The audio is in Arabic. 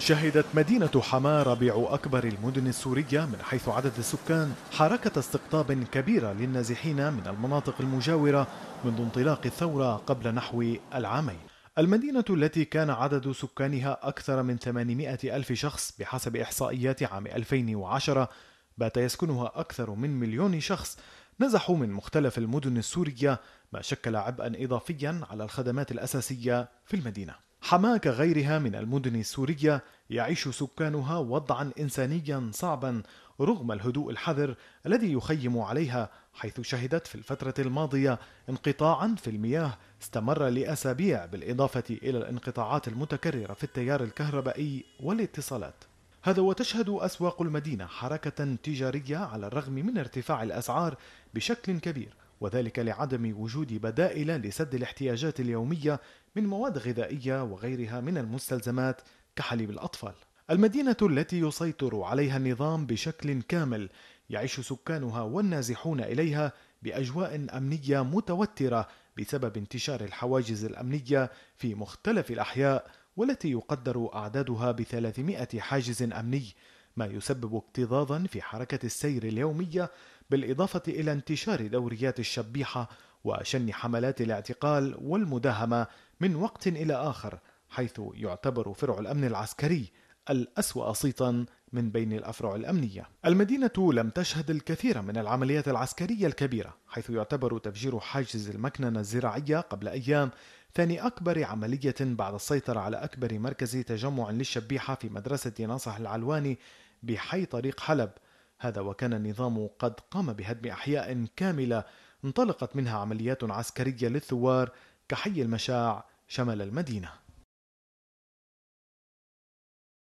شهدت مدينة حماة ربيع أكبر المدن السورية من حيث عدد السكان حركة استقطاب كبيرة للنازحين من المناطق المجاورة منذ انطلاق الثورة قبل نحو العامين المدينة التي كان عدد سكانها أكثر من 800 ألف شخص بحسب إحصائيات عام 2010 بات يسكنها أكثر من مليون شخص نزحوا من مختلف المدن السورية ما شكل عبئا إضافيا على الخدمات الأساسية في المدينة حماة كغيرها من المدن السورية يعيش سكانها وضعا إنسانيا صعبا رغم الهدوء الحذر الذي يخيم عليها حيث شهدت في الفترة الماضية انقطاعا في المياه استمر لأسابيع بالإضافة إلى الانقطاعات المتكررة في التيار الكهربائي والاتصالات هذا وتشهد أسواق المدينة حركة تجارية على الرغم من ارتفاع الأسعار بشكل كبير وذلك لعدم وجود بدائل لسد الاحتياجات اليوميه من مواد غذائيه وغيرها من المستلزمات كحليب الاطفال. المدينه التي يسيطر عليها النظام بشكل كامل يعيش سكانها والنازحون اليها باجواء امنيه متوتره بسبب انتشار الحواجز الامنيه في مختلف الاحياء والتي يقدر اعدادها ب 300 حاجز امني ما يسبب اكتظاظا في حركة السير اليومية بالإضافة إلى انتشار دوريات الشبيحة وشن حملات الاعتقال والمداهمة من وقت إلى آخر حيث يعتبر فرع الأمن العسكري الأسوأ صيتا من بين الأفرع الأمنية. المدينة لم تشهد الكثير من العمليات العسكرية الكبيرة، حيث يعتبر تفجير حاجز المكننة الزراعية قبل أيام ثاني أكبر عملية بعد السيطرة على أكبر مركز تجمع للشبيحة في مدرسة ناصح العلواني بحي طريق حلب هذا وكان النظام قد قام بهدم أحياء كاملة انطلقت منها عمليات عسكرية للثوار كحي المشاع شمال المدينه